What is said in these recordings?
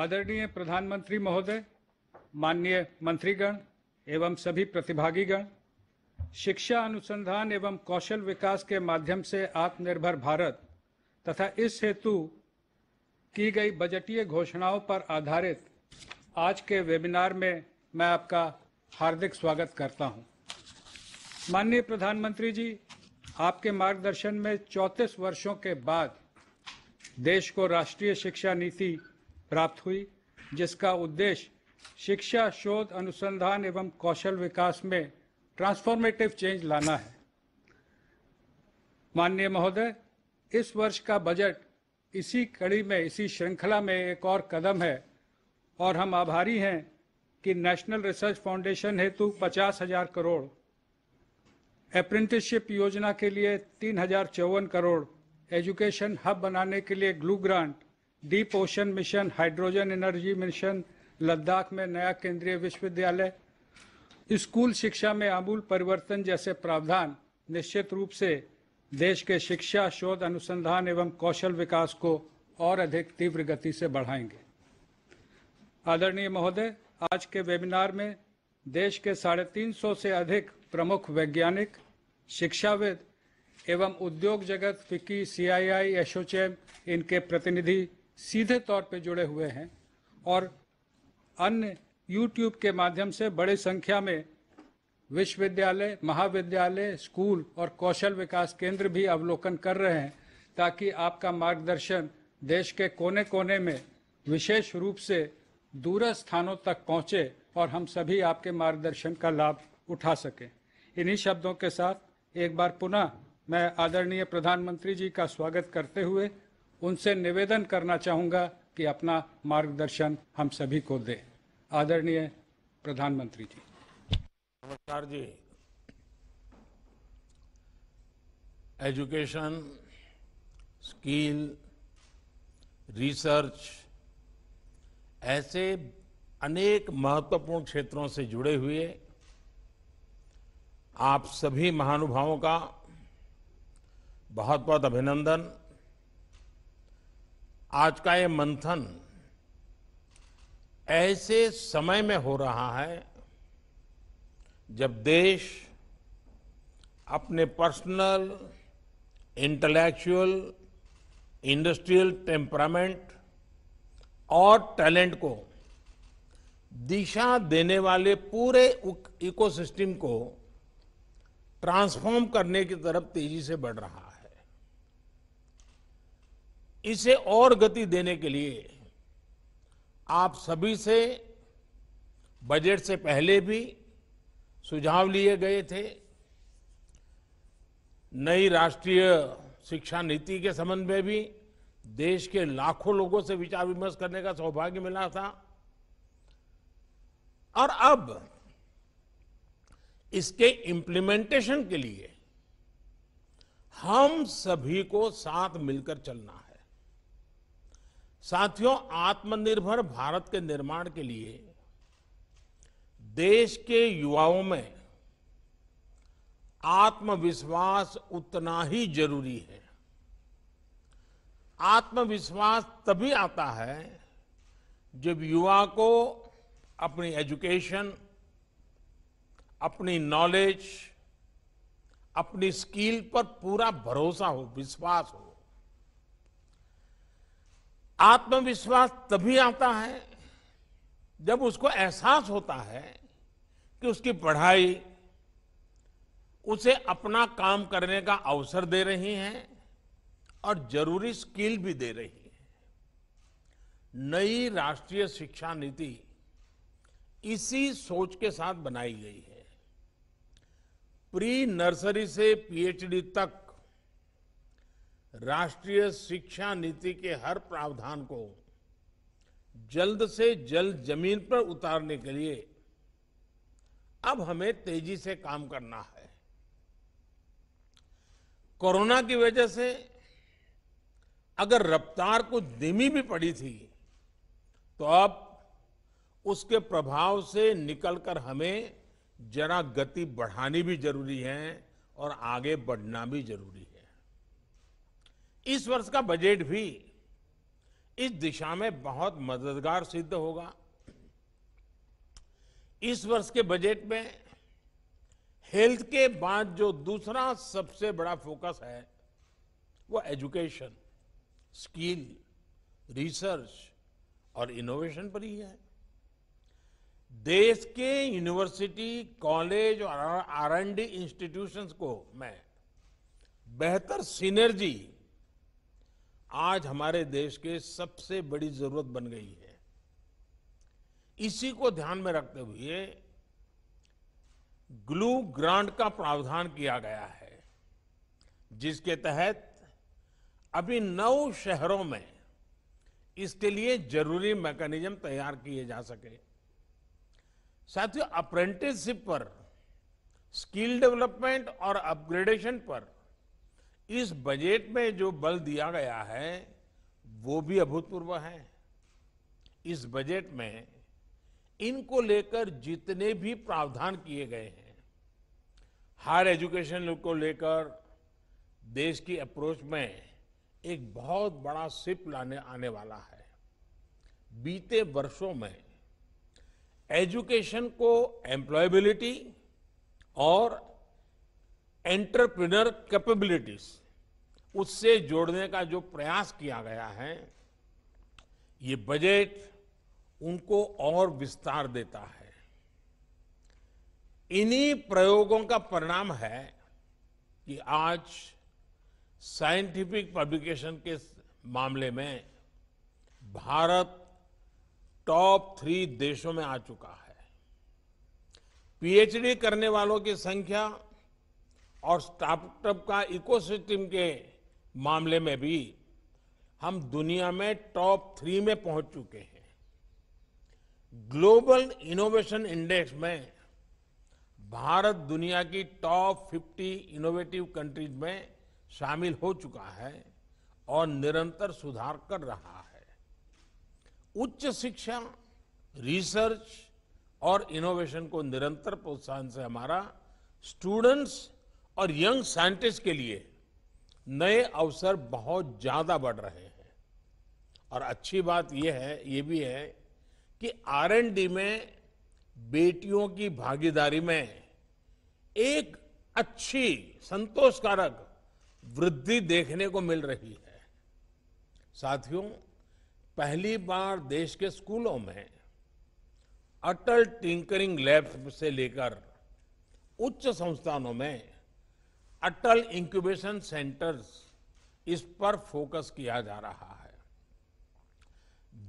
आदरणीय प्रधानमंत्री महोदय माननीय मंत्रीगण एवं सभी प्रतिभागीगण शिक्षा अनुसंधान एवं कौशल विकास के माध्यम से आत्मनिर्भर भारत तथा इस हेतु की गई बजटीय घोषणाओं पर आधारित आज के वेबिनार में मैं आपका हार्दिक स्वागत करता हूं। माननीय प्रधानमंत्री जी आपके मार्गदर्शन में 34 वर्षों के बाद देश को राष्ट्रीय शिक्षा नीति प्राप्त हुई जिसका उद्देश्य शिक्षा शोध अनुसंधान एवं कौशल विकास में ट्रांसफॉर्मेटिव चेंज लाना है माननीय महोदय इस वर्ष का बजट इसी कड़ी में इसी श्रृंखला में एक और कदम है और हम आभारी हैं कि नेशनल रिसर्च फाउंडेशन हेतु पचास हजार करोड़ अप्रेंटिसशिप योजना के लिए तीन हजार चौवन करोड़ एजुकेशन हब बनाने के लिए ग्लू ग्रांट deep ocean mission hydrogen energy mission Ladakh में नया केंद्रीय विश्वविद्यालय स्कूल शिक्षा में आमूल परिवर्तन जैसे प्रावधान निश्चित रूप से देश के शिक्षा शोध अनुसंधान एवं कौशल विकास को और अधिक तीव्र गति से बढ़ाएंगे आदरणीय महोदय आज के वेबिनार में देश के साढ़े तीन सौ से अधिक प्रमुख वैज्ञानिक शिक्षाविद एवं उद्योग जगत फिक्की सीआईआई एसोचैम इनके प्रतिनिधि सीधे तौर पे जुड़े हुए हैं और अन्य यूट्यूब के माध्यम से बड़ी संख्या में विश्वविद्यालय महाविद्यालय स्कूल और कौशल विकास केंद्र भी अवलोकन कर रहे हैं ताकि आपका मार्गदर्शन देश के कोने कोने में विशेष रूप से दूर स्थानों तक पहुंचे और हम सभी आपके मार्गदर्शन का लाभ उठा सकें इन्हीं शब्दों के साथ एक बार पुनः मैं आदरणीय प्रधानमंत्री जी का स्वागत करते हुए उनसे निवेदन करना चाहूंगा कि अपना मार्गदर्शन हम सभी को दे आदरणीय प्रधानमंत्री जी नमस्कार जी एजुकेशन स्किल रिसर्च ऐसे अनेक महत्वपूर्ण क्षेत्रों से जुड़े हुए आप सभी महानुभावों का बहुत बहुत अभिनंदन आज का ये मंथन ऐसे समय में हो रहा है जब देश अपने पर्सनल इंटेलेक्चुअल इंडस्ट्रियल टेम्परामेंट और टैलेंट को दिशा देने वाले पूरे इकोसिस्टम को ट्रांसफॉर्म करने की तरफ तेजी से बढ़ रहा है इसे और गति देने के लिए आप सभी से बजट से पहले भी सुझाव लिए गए थे नई राष्ट्रीय शिक्षा नीति के संबंध में भी देश के लाखों लोगों से विचार विमर्श करने का सौभाग्य मिला था और अब इसके इम्प्लीमेंटेशन के लिए हम सभी को साथ मिलकर चलना है साथियों आत्मनिर्भर भारत के निर्माण के लिए देश के युवाओं में आत्मविश्वास उतना ही जरूरी है आत्मविश्वास तभी आता है जब युवा को अपनी एजुकेशन अपनी नॉलेज अपनी स्किल पर पूरा भरोसा हो विश्वास हो आत्मविश्वास तभी आता है जब उसको एहसास होता है कि उसकी पढ़ाई उसे अपना काम करने का अवसर दे रही है और जरूरी स्किल भी दे रही है नई राष्ट्रीय शिक्षा नीति इसी सोच के साथ बनाई गई है प्री नर्सरी से पीएचडी तक राष्ट्रीय शिक्षा नीति के हर प्रावधान को जल्द से जल्द जमीन पर उतारने के लिए अब हमें तेजी से काम करना है कोरोना की वजह से अगर रफ्तार कुछ धीमी भी पड़ी थी तो अब उसके प्रभाव से निकलकर हमें जरा गति बढ़ानी भी जरूरी है और आगे बढ़ना भी जरूरी है इस वर्ष का बजट भी इस दिशा में बहुत मददगार सिद्ध होगा इस वर्ष के बजट में हेल्थ के बाद जो दूसरा सबसे बड़ा फोकस है वो एजुकेशन स्किल रिसर्च और इनोवेशन पर ही है देश के यूनिवर्सिटी कॉलेज और आर एंड इंस्टीट्यूशंस को मैं बेहतर सीनर्जी आज हमारे देश के सबसे बड़ी जरूरत बन गई है इसी को ध्यान में रखते हुए ग्लू ग्रांट का प्रावधान किया गया है जिसके तहत अभी नौ शहरों में इसके लिए जरूरी मैकेनिज्म तैयार किए जा सके साथियों अप्रेंटिसशिप पर स्किल डेवलपमेंट और अपग्रेडेशन पर इस बजट में जो बल दिया गया है वो भी अभूतपूर्व है इस बजट में इनको लेकर जितने भी प्रावधान किए गए हैं हायर एजुकेशन को लेकर देश की अप्रोच में एक बहुत बड़ा सिप लाने आने वाला है बीते वर्षों में एजुकेशन को एम्प्लॉयबिलिटी और एंटरप्रिनर कैपेबिलिटीज़ उससे जोड़ने का जो प्रयास किया गया है ये बजट उनको और विस्तार देता है इन्हीं प्रयोगों का परिणाम है कि आज साइंटिफिक पब्लिकेशन के मामले में भारत टॉप थ्री देशों में आ चुका है पीएचडी करने वालों की संख्या और स्टार्टअप का इकोसिस्टम के मामले में भी हम दुनिया में टॉप थ्री में पहुंच चुके हैं ग्लोबल इनोवेशन इंडेक्स में भारत दुनिया की टॉप 50 इनोवेटिव कंट्रीज में शामिल हो चुका है और निरंतर सुधार कर रहा है उच्च शिक्षा रिसर्च और इनोवेशन को निरंतर प्रोत्साहन से हमारा स्टूडेंट्स और यंग साइंटिस्ट के लिए नए अवसर बहुत ज्यादा बढ़ रहे हैं और अच्छी बात यह है ये भी है कि आर डी में बेटियों की भागीदारी में एक अच्छी संतोषकारक वृद्धि देखने को मिल रही है साथियों पहली बार देश के स्कूलों में अटल टिंकरिंग लैब से लेकर उच्च संस्थानों में अटल इंक्यूबेशन सेंटर्स इस पर फोकस किया जा रहा है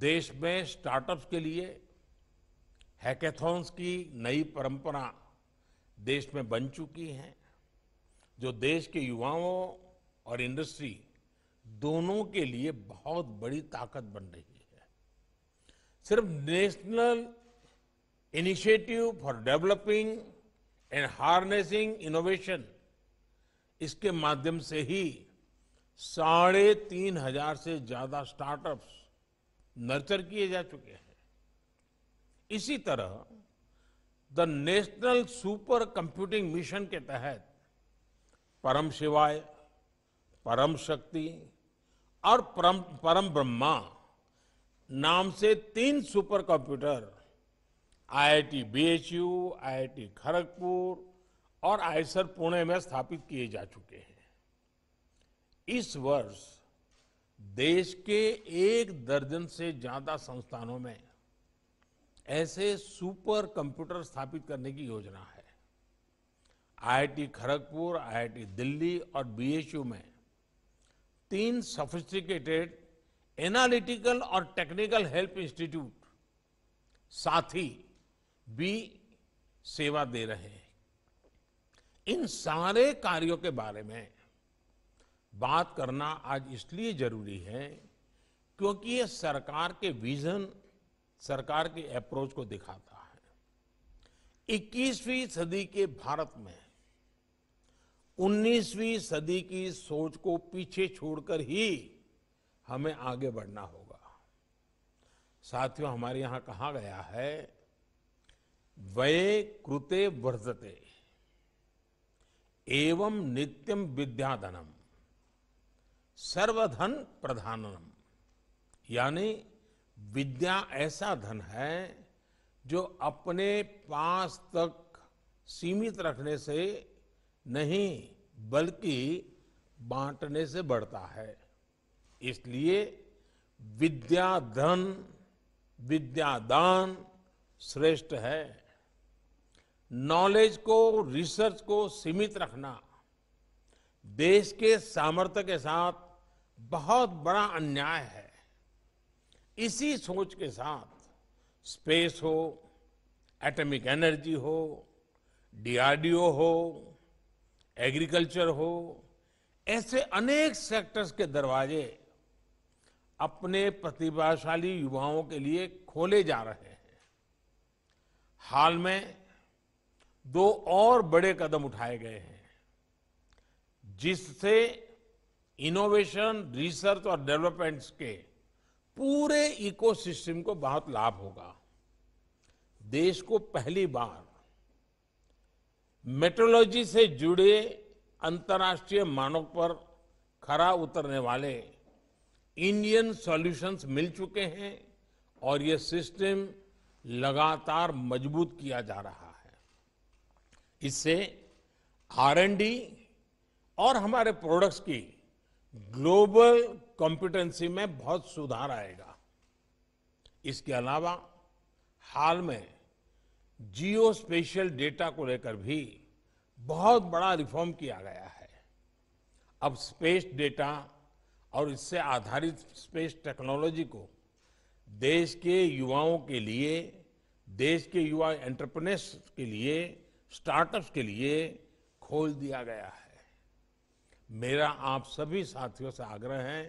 देश में स्टार्टअप्स के लिए हैकेथॉन्स की नई परंपरा देश में बन चुकी है जो देश के युवाओं और इंडस्ट्री दोनों के लिए बहुत बड़ी ताकत बन रही है सिर्फ national initiative for developing and harnessing innovation इसके माध्यम से ही साढ़े तीन हजार से ज्यादा स्टार्टअप्स नर्चर किए जा चुके हैं इसी तरह the national super computing mission के तहत परम शिवाय परम शक्ति और परम परम ब्रह्मा नाम से तीन super computer IIT BHU IIT Kharagpur और आयसर पुणे में स्थापित किए जा चुके हैं इस वर्ष देश के एक दर्जन से ज्यादा संस्थानों में ऐसे सुपर कंप्यूटर स्थापित करने की योजना है आईआईटी खड़गपुर आईआईटी दिल्ली और बीएचयू में तीन सोफिस्टिकेटेड एनालिटिकल और टेक्निकल हेल्प इंस्टीट्यूट साथ ही भी सेवा दे रहे हैं इन सारे कार्यों के बारे में बात करना आज इसलिए जरूरी है क्योंकि ये सरकार के विजन सरकार के अप्रोच को दिखाता है 21वीं सदी के भारत में 19वीं सदी की सोच को पीछे छोड़कर ही हमें आगे बढ़ना होगा साथियों हमारे यहां कहा गया है वय कृते वर्धते एवं नित्यम विद्याधनम सर्वधन प्रधानम यानी विद्या ऐसा धन है जो अपने पास तक सीमित रखने से नहीं बल्कि बांटने से बढ़ता है इसलिए विद्या धन विद्यादान श्रेष्ठ है नॉलेज को रिसर्च को सीमित रखना देश के सामर्थ्य के साथ बहुत बड़ा अन्याय है इसी सोच के साथ स्पेस हो एटॉमिक एनर्जी हो डीआरडीओ हो एग्रीकल्चर हो ऐसे अनेक सेक्टर्स के दरवाजे अपने प्रतिभाशाली युवाओं के लिए खोले जा रहे हैं हाल में दो और बड़े कदम उठाए गए हैं जिससे इनोवेशन रिसर्च और डेवलपमेंट्स के पूरे इकोसिस्टम को बहुत लाभ होगा देश को पहली बार मेट्रोलॉजी से जुड़े अंतर्राष्ट्रीय मानक पर खरा उतरने वाले इंडियन सॉल्यूशंस मिल चुके हैं और ये सिस्टम लगातार मजबूत किया जा रहा है इससे आरएनडी और हमारे प्रोडक्ट्स की ग्लोबल कॉम्पिटेंसी में बहुत सुधार आएगा इसके अलावा हाल में जियो स्पेशल डेटा को लेकर भी बहुत बड़ा रिफॉर्म किया गया है अब स्पेस डेटा और इससे आधारित स्पेस टेक्नोलॉजी को देश के युवाओं के लिए देश के युवा एंटरप्रेन्योर्स के लिए स्टार्टअप्स के लिए खोल दिया गया है मेरा आप सभी साथियों से आग्रह है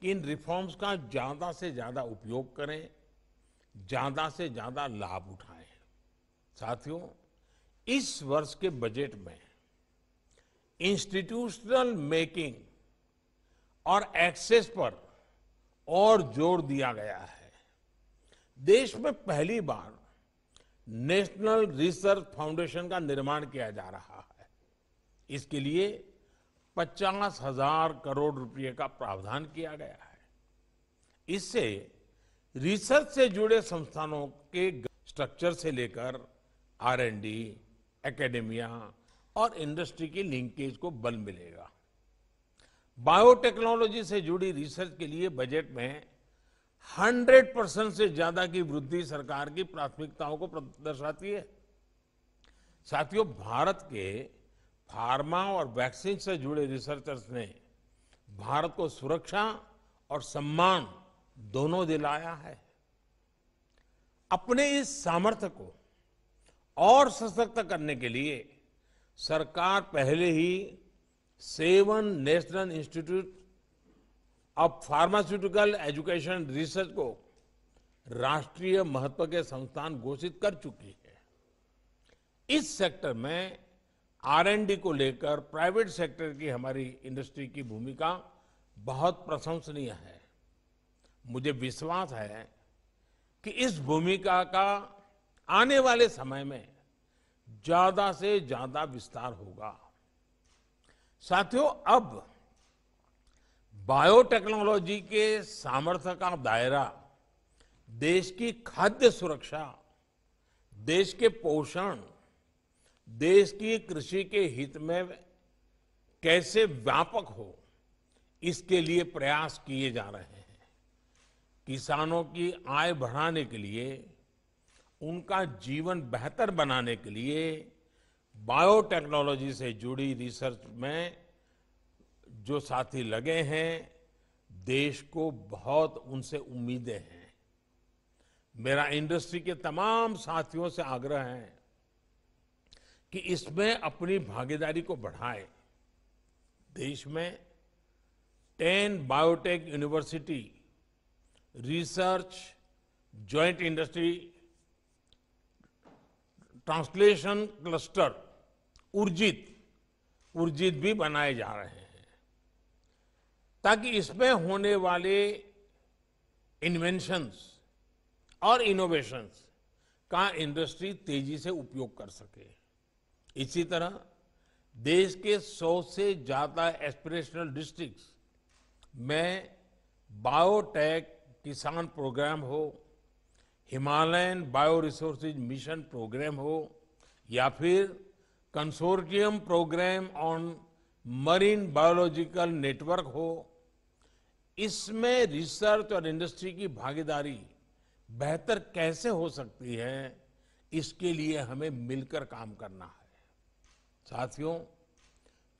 कि इन रिफॉर्म्स का ज्यादा से ज्यादा उपयोग करें ज्यादा से ज्यादा लाभ उठाएं साथियों इस वर्ष के बजट में इंस्टीट्यूशनल मेकिंग और एक्सेस पर और जोर दिया गया है देश में पहली बार नेशनल रिसर्च फाउंडेशन का निर्माण किया जा रहा है इसके लिए पचास हजार करोड़ रुपए का प्रावधान किया गया है इससे रिसर्च से जुड़े संस्थानों के स्ट्रक्चर से लेकर आर एन डी एकेडमिया और इंडस्ट्री की लिंकेज को बल मिलेगा बायोटेक्नोलॉजी से जुड़ी रिसर्च के लिए बजट में 100 परसेंट से ज्यादा की वृद्धि सरकार की प्राथमिकताओं को दर्शाती है साथियों भारत के फार्मा और वैक्सीन से जुड़े रिसर्चर्स ने भारत को सुरक्षा और सम्मान दोनों दिलाया है अपने इस सामर्थ्य को और सशक्त करने के लिए सरकार पहले ही seven national institute of pharmaceutical education research को राष्ट्रीय महत्व के संस्थान घोषित कर चुकी है इस सेक्टर में आरएनडी को लेकर प्राइवेट सेक्टर की हमारी इंडस्ट्री की भूमिका बहुत प्रशंसनीय है मुझे विश्वास है कि इस भूमिका का आने वाले समय में ज्यादा से ज्यादा विस्तार होगा साथियों अब बायोटेक्नोलॉजी के सामर्थ्य का दायरा देश की खाद्य सुरक्षा देश के पोषण देश की कृषि के हित में कैसे व्यापक हो इसके लिए प्रयास किए जा रहे हैं किसानों की आय बढ़ाने के लिए उनका जीवन बेहतर बनाने के लिए बायोटेक्नोलॉजी से जुड़ी रिसर्च में जो साथी लगे हैं देश को बहुत उनसे उम्मीदें हैं मेरा इंडस्ट्री के तमाम साथियों से आग्रह है कि इसमें अपनी भागीदारी को बढ़ाएं देश में ten biotech university research joint industry translation cluster ऊर्जित ऊर्जित भी बनाए जा रहे हैं ताकि इसमें होने वाले इन्वेंशंस और इनोवेशंस का इंडस्ट्री तेजी से उपयोग कर सके इसी तरह देश के 100 से ज्यादा एस्पिरेशनल डिस्ट्रिक्ट्स में बायोटेक किसान प्रोग्राम हो Himalayan bio resources mission programme हो या फिर consortium programme on marine biological network हो इसमें रिसर्च और इंडस्ट्री की भागीदारी बेहतर कैसे हो सकती है इसके लिए हमें मिलकर काम करना है साथियों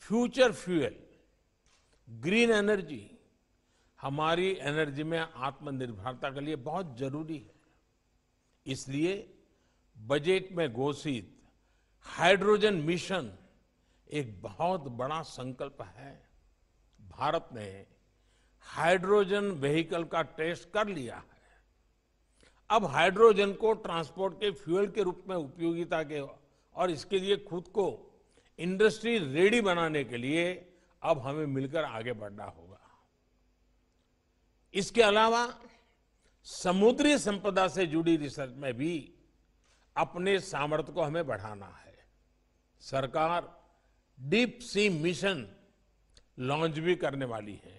फ्यूचर फ्यूल ग्रीन एनर्जी हमारी एनर्जी में आत्मनिर्भरता के लिए बहुत जरूरी है इसलिए बजट में घोषित हाइड्रोजन मिशन एक बहुत बड़ा संकल्प है भारत ने हाइड्रोजन व्हीकल का टेस्ट कर लिया है अब हाइड्रोजन को ट्रांसपोर्ट के फ्यूल के रूप में उपयोगिता के और इसके लिए खुद को इंडस्ट्री रेडी बनाने के लिए अब हमें मिलकर आगे बढ़ना होगा इसके अलावा समुद्री संपदा से जुड़ी रिसर्च में भी अपने सामर्थ्य को हमें बढ़ाना है सरकार डीप सी मिशन लॉन्च भी करने वाली है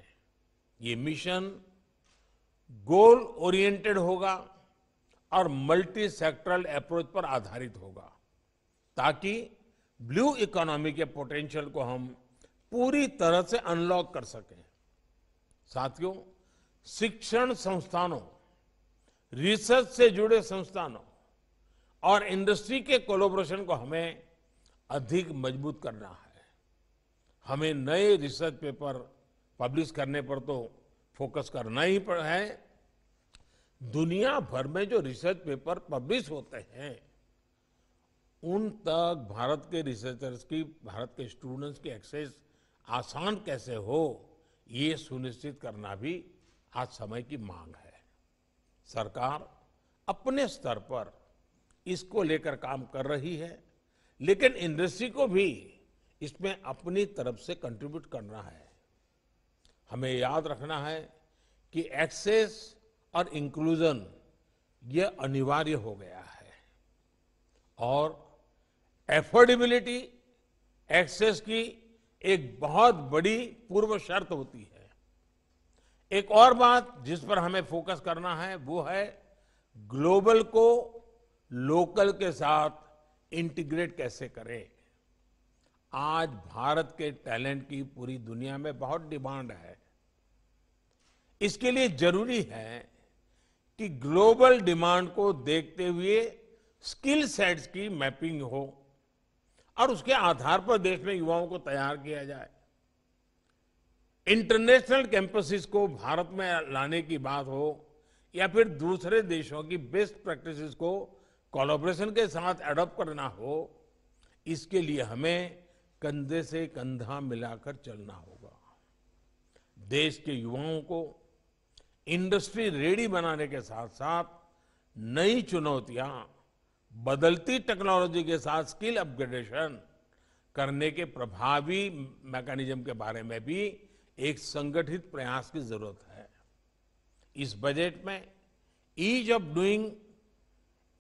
ये मिशन गोल ओरिएंटेड होगा और मल्टी सेक्टरल अप्रोच पर आधारित होगा ताकि ब्लू इकोनॉमी के पोटेंशियल को हम पूरी तरह से अनलॉक कर सकें साथियों शिक्षण संस्थानों रिसर्च से जुड़े संस्थानों और इंडस्ट्री के कोलोब्रेशन को हमें अधिक मजबूत करना है हमें नए रिसर्च पेपर पब्लिश करने पर तो फोकस करना ही है दुनिया भर में जो रिसर्च पेपर पब्लिश होते हैं उन तक भारत के रिसर्चर्स की भारत के स्टूडेंट्स की एक्सेस आसान कैसे हो ये सुनिश्चित करना भी आज समय की मांग है सरकार अपने स्तर पर इसको लेकर काम कर रही है लेकिन इंडस्ट्री को भी इसमें अपनी तरफ से कंट्रीब्यूट करना है हमें याद रखना है कि एक्सेस और इंक्लूजन ये अनिवार्य हो गया है और एफोर्डेबिलिटी एक्सेस की एक बहुत बड़ी पूर्व शर्त होती है एक और बात जिस पर हमें फोकस करना है वो है ग्लोबल को लोकल के साथ इंटीग्रेट कैसे करें आज भारत के टैलेंट की पूरी दुनिया में बहुत डिमांड है इसके लिए जरूरी है कि ग्लोबल डिमांड को देखते हुए स्किल सेट्स की मैपिंग हो और उसके आधार पर देश में युवाओं को तैयार किया जाए इंटरनेशनल कैंपसेस को भारत में लाने की बात हो या फिर दूसरे देशों की बेस्ट प्रैक्टिसेस को कोलोब्रेशन के साथ अडॉप्ट करना हो इसके लिए हमें कंधे से कंधा मिलाकर चलना होगा देश के युवाओं को इंडस्ट्री रेडी बनाने के साथ साथ नई चुनौतियां बदलती टेक्नोलॉजी के साथ स्किल अपग्रेडेशन करने के प्रभावी मैकेनिज्म के बारे में भी एक संगठित प्रयास की जरूरत है इस बजट में ईज ऑफ डूइंग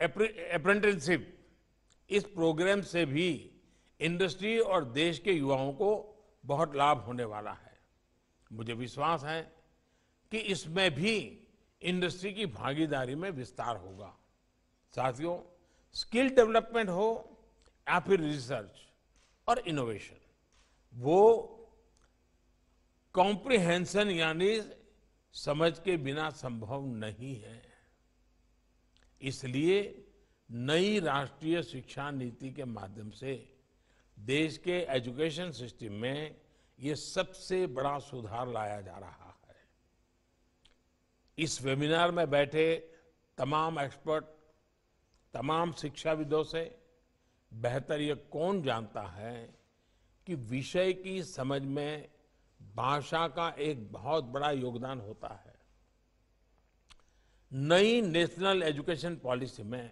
अप्रेंटिसशिप इस प्रोग्राम से भी इंडस्ट्री और देश के युवाओं को बहुत लाभ होने वाला है मुझे विश्वास है कि इसमें भी इंडस्ट्री की भागीदारी में विस्तार होगा साथियों स्किल डेवलपमेंट हो या फिर रिसर्च और इनोवेशन वो कॉम्प्रिहेंशन यानी समझ के बिना संभव नहीं है इसलिए नई राष्ट्रीय शिक्षा नीति के माध्यम से देश के एजुकेशन सिस्टम में ये सबसे बड़ा सुधार लाया जा रहा है इस वेबिनार में बैठे तमाम एक्सपर्ट तमाम शिक्षाविदों से बेहतर ये कौन जानता है कि विषय की समझ में भाषा का एक बहुत बड़ा योगदान होता है नई नेशनल एजुकेशन पॉलिसी में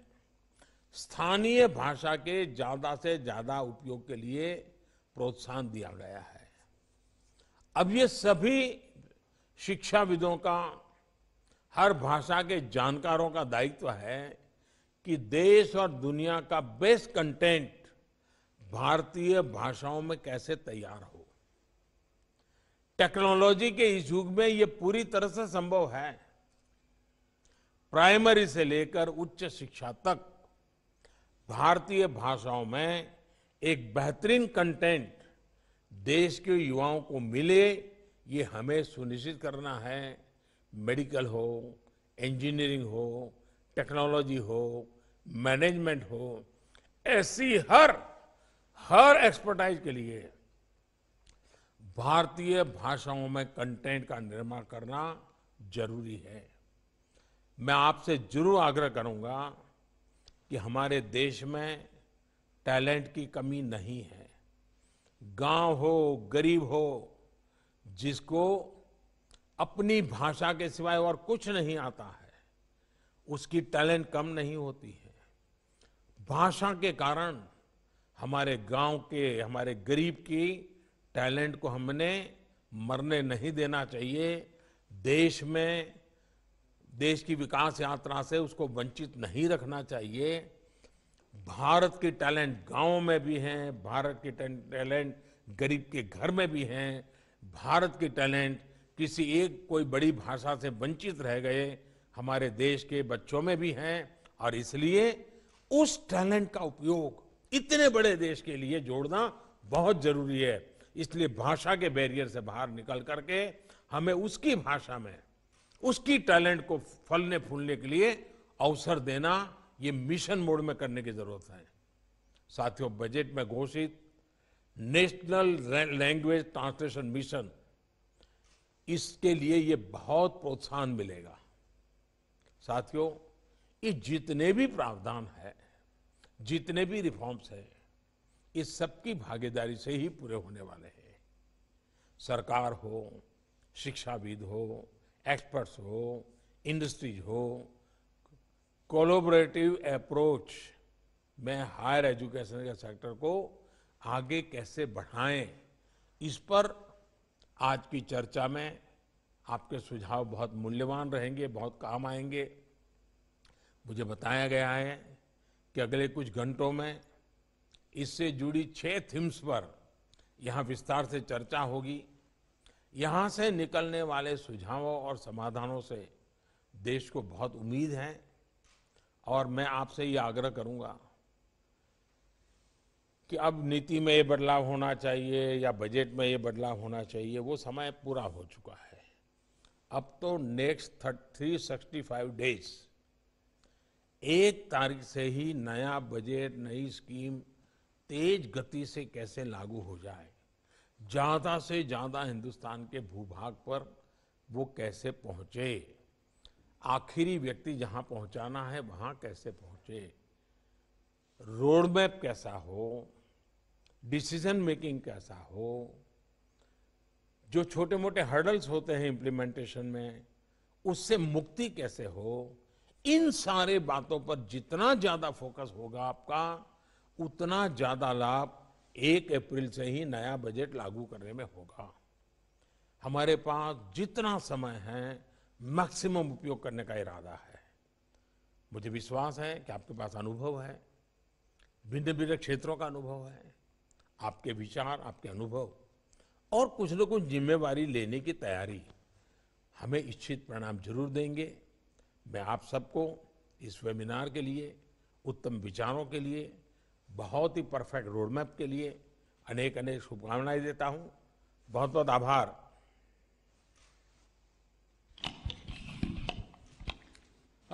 स्थानीय भाषा के ज्यादा से ज्यादा उपयोग के लिए प्रोत्साहन दिया गया है अब ये सभी शिक्षाविदों का हर भाषा के जानकारों का दायित्व है कि देश और दुनिया का बेस्ट कंटेंट भारतीय भाषाओं में कैसे तैयार हो टेक्नोलॉजी के इस युग में ये पूरी तरह से संभव है प्राइमरी से लेकर उच्च शिक्षा तक भारतीय भाषाओं में एक बेहतरीन कंटेंट देश के युवाओं को मिले ये हमें सुनिश्चित करना है मेडिकल हो इंजीनियरिंग हो टेक्नोलॉजी हो मैनेजमेंट हो ऐसी हर हर एक्सपर्टाइज के लिए भारतीय भाषाओं में कंटेंट का निर्माण करना जरूरी है मैं आपसे जरूर आग्रह करूंगा कि हमारे देश में टैलेंट की कमी नहीं है गांव हो गरीब हो जिसको अपनी भाषा के सिवाय और कुछ नहीं आता है उसकी टैलेंट कम नहीं होती है भाषा के कारण हमारे गांव के हमारे गरीब की टैलेंट को हमने मरने नहीं देना चाहिए देश में देश की विकास यात्रा से उसको वंचित नहीं रखना चाहिए भारत के टैलेंट गांव में भी हैं भारत के टैलेंट गरीब के घर में भी हैं भारत के टैलेंट किसी एक कोई बड़ी भाषा से वंचित रह गए हमारे देश के बच्चों में भी हैं और इसलिए उस टैलेंट का उपयोग इतने बड़े देश के लिए जोड़ना बहुत जरूरी है इसलिए भाषा के बैरियर से बाहर निकल करके हमें उसकी भाषा में उसकी टैलेंट को फलने फूलने के लिए अवसर देना ये मिशन मोड में करने की जरूरत है साथियों बजट में घोषित नेशनल लैंग्वेज ट्रांसलेशन मिशन इसके लिए ये बहुत प्रोत्साहन मिलेगा साथियों ये जितने भी प्रावधान है जितने भी रिफॉर्म्स हैं इस सबकी भागीदारी से ही पूरे होने वाले हैं सरकार हो शिक्षाविद हो एक्सपर्ट्स हो इंडस्ट्रीज हो कोलोबरेटिव अप्रोच में हायर एजुकेशन के सेक्टर को आगे कैसे बढ़ाएं इस पर आज की चर्चा में आपके सुझाव बहुत मूल्यवान रहेंगे बहुत काम आएंगे मुझे बताया गया है कि अगले कुछ घंटों में इससे जुड़ी छह थीम्स पर यहाँ विस्तार से चर्चा होगी यहां से निकलने वाले सुझावों और समाधानों से देश को बहुत उम्मीद है और मैं आपसे ये आग्रह करूंगा कि अब नीति में ये बदलाव होना चाहिए या बजट में ये बदलाव होना चाहिए वो समय पूरा हो चुका है अब तो next three sixty five days एक तारीख से ही नया बजट नई स्कीम तेज गति से कैसे लागू हो जाए ज़्यादा से ज़्यादा हिंदुस्तान के भूभाग पर वो कैसे पहुंचे आखिरी व्यक्ति जहां पहुंचाना है वहां कैसे पहुंचे रोड मैप कैसा हो डिसीजन मेकिंग कैसा हो जो छोटे मोटे हर्डल्स होते हैं इम्प्लीमेंटेशन में उससे मुक्ति कैसे हो इन सारे बातों पर जितना ज़्यादा फोकस होगा आपका उतना ज़्यादा लाभ एक अप्रैल से ही नया बजट लागू करने में होगा हमारे पास जितना समय है मैक्सिमम उपयोग करने का इरादा है मुझे विश्वास है कि आपके पास अनुभव है भिन्न भिन्न क्षेत्रों का अनुभव है आपके विचार आपके अनुभव और कुछ न कुछ जिम्मेवारी लेने की तैयारी हमें इच्छित परिणाम जरूर देंगे मैं आप सबको इस वेबिनार के लिए उत्तम विचारों के लिए बहुत ही परफेक्ट रोड मैप के लिए अनेक अनेक शुभकामनाएं देता हूं बहुत बहुत आभार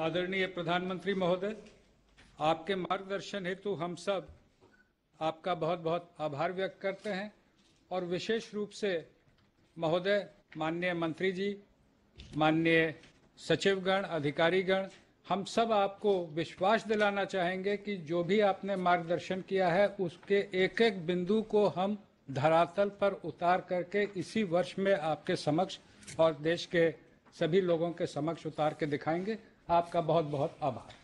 आदरणीय प्रधानमंत्री महोदय आपके मार्गदर्शन हेतु हम सब आपका बहुत बहुत आभार व्यक्त करते हैं और विशेष रूप से महोदय माननीय मंत्री जी माननीय सचिवगण अधिकारीगण हम सब आपको विश्वास दिलाना चाहेंगे कि जो भी आपने मार्गदर्शन किया है उसके एक एक बिंदु को हम धरातल पर उतार करके इसी वर्ष में आपके समक्ष और देश के सभी लोगों के समक्ष उतार के दिखाएंगे आपका बहुत बहुत आभार